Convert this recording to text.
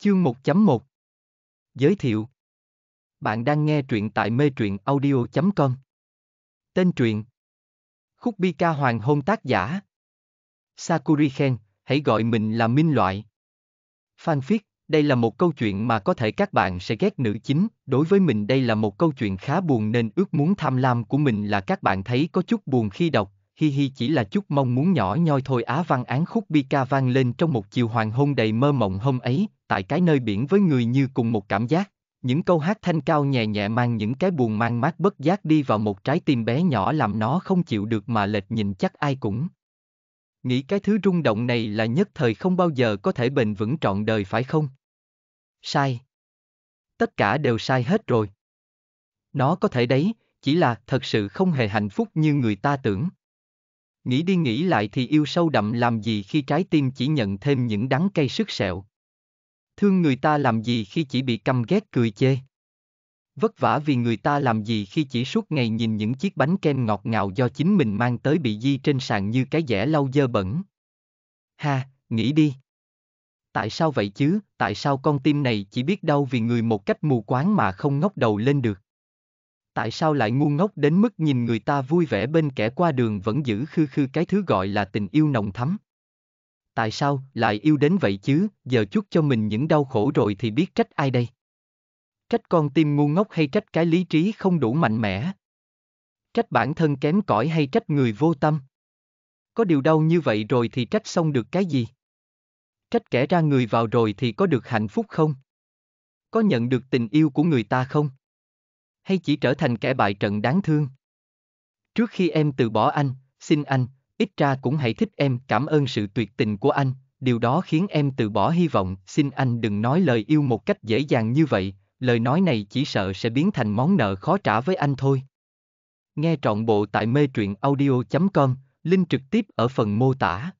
Chương 1.1 Giới thiệu Bạn đang nghe truyện tại mê truyện audio.com Tên truyện Khúc bi ca hoàng hôn tác giả Sakuri Khen, hãy gọi mình là minh loại Phan Phiết, đây là một câu chuyện mà có thể các bạn sẽ ghét nữ chính Đối với mình đây là một câu chuyện khá buồn nên ước muốn tham lam của mình là các bạn thấy có chút buồn khi đọc hi hi chỉ là chút mong muốn nhỏ nhoi thôi á văn án khúc bi ca vang lên trong một chiều hoàng hôn đầy mơ mộng hôm ấy, tại cái nơi biển với người như cùng một cảm giác. Những câu hát thanh cao nhẹ nhẹ mang những cái buồn mang mát bất giác đi vào một trái tim bé nhỏ làm nó không chịu được mà lệch nhìn chắc ai cũng. Nghĩ cái thứ rung động này là nhất thời không bao giờ có thể bền vững trọn đời phải không? Sai. Tất cả đều sai hết rồi. Nó có thể đấy, chỉ là thật sự không hề hạnh phúc như người ta tưởng. Nghĩ đi nghĩ lại thì yêu sâu đậm làm gì khi trái tim chỉ nhận thêm những đắng cay sức sẹo. Thương người ta làm gì khi chỉ bị căm ghét cười chê. Vất vả vì người ta làm gì khi chỉ suốt ngày nhìn những chiếc bánh kem ngọt ngào do chính mình mang tới bị di trên sàn như cái dẻ lau dơ bẩn. Ha, nghĩ đi. Tại sao vậy chứ, tại sao con tim này chỉ biết đau vì người một cách mù quáng mà không ngóc đầu lên được? tại sao lại ngu ngốc đến mức nhìn người ta vui vẻ bên kẻ qua đường vẫn giữ khư khư cái thứ gọi là tình yêu nồng thắm. Tại sao lại yêu đến vậy chứ, giờ chút cho mình những đau khổ rồi thì biết trách ai đây? Trách con tim ngu ngốc hay trách cái lý trí không đủ mạnh mẽ? Trách bản thân kém cỏi hay trách người vô tâm? Có điều đau như vậy rồi thì trách xong được cái gì? Trách kẻ ra người vào rồi thì có được hạnh phúc không? Có nhận được tình yêu của người ta không? hay chỉ trở thành kẻ bại trận đáng thương. Trước khi em từ bỏ anh, xin anh, ít ra cũng hãy thích em, cảm ơn sự tuyệt tình của anh, điều đó khiến em từ bỏ hy vọng, xin anh đừng nói lời yêu một cách dễ dàng như vậy, lời nói này chỉ sợ sẽ biến thành món nợ khó trả với anh thôi. Nghe trọn bộ tại mê truyện audio.com, link trực tiếp ở phần mô tả.